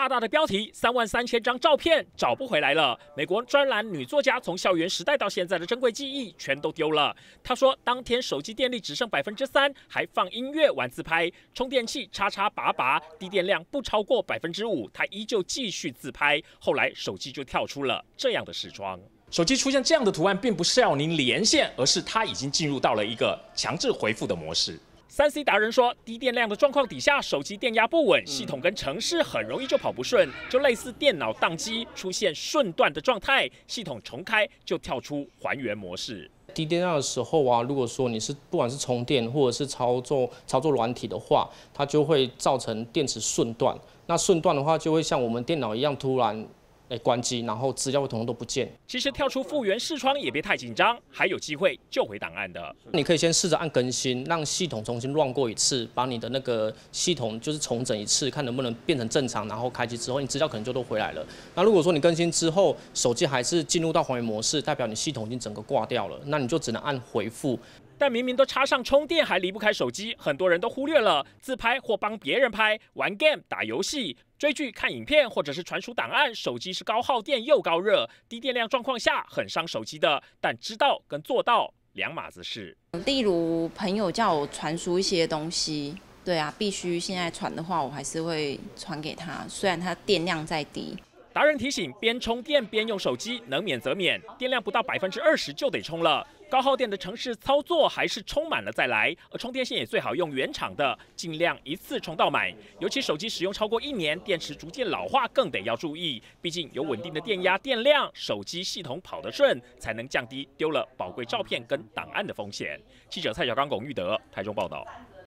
大大的标题，三万三千张照片找不回来了。美国专栏女作家从校园时代到现在的珍贵记忆全都丢了。她说，当天手机电力只剩百分之三，还放音乐玩自拍，充电器插插拔拔，低电量不超过百分之五，她依旧继续自拍。后来手机就跳出了这样的视窗，手机出现这样的图案，并不是要您连线，而是它已经进入到了一个强制回复的模式。三 C 达人说，低电量的状况底下，手机电压不稳，系统跟程式很容易就跑不顺，就类似电脑宕机出现瞬断的状态，系统重开就跳出还原模式。低电量的时候啊，如果说你是不管是充电或者是操作操作软体的话，它就会造成电池瞬断。那瞬断的话，就会像我们电脑一样突然。哎，关机，然后资料会统统都不见。其实跳出复原视窗也别太紧张，还有机会救回档案的。你可以先试着按更新，让系统重新乱过一次，把你的那个系统就是重整一次，看能不能变成正常。然后开机之后，你资料可能就都回来了。那如果说你更新之后，手机还是进入到还原模式，代表你系统已经整个挂掉了，那你就只能按回复。但明明都插上充电，还离不开手机，很多人都忽略了自拍或帮别人拍、玩 game、打游戏、追剧、看影片，或者是传输档案，手机是高耗电又高热，低电量状况下很伤手机的。但知道跟做到两码子事。例如朋友叫我传输一些东西，对啊，必须现在传的话，我还是会传给他，虽然他电量再低。达人提醒：边充电边用手机，能免则免。电量不到百分之二十就得充了。高耗电的城市操作，还是充满了再来。而充电线也最好用原厂的，尽量一次充到满。尤其手机使用超过一年，电池逐渐老化，更得要注意。毕竟有稳定的电压电量，手机系统跑得顺，才能降低丢了宝贵照片跟档案的风险。记者蔡小刚、龚玉德，台中报道。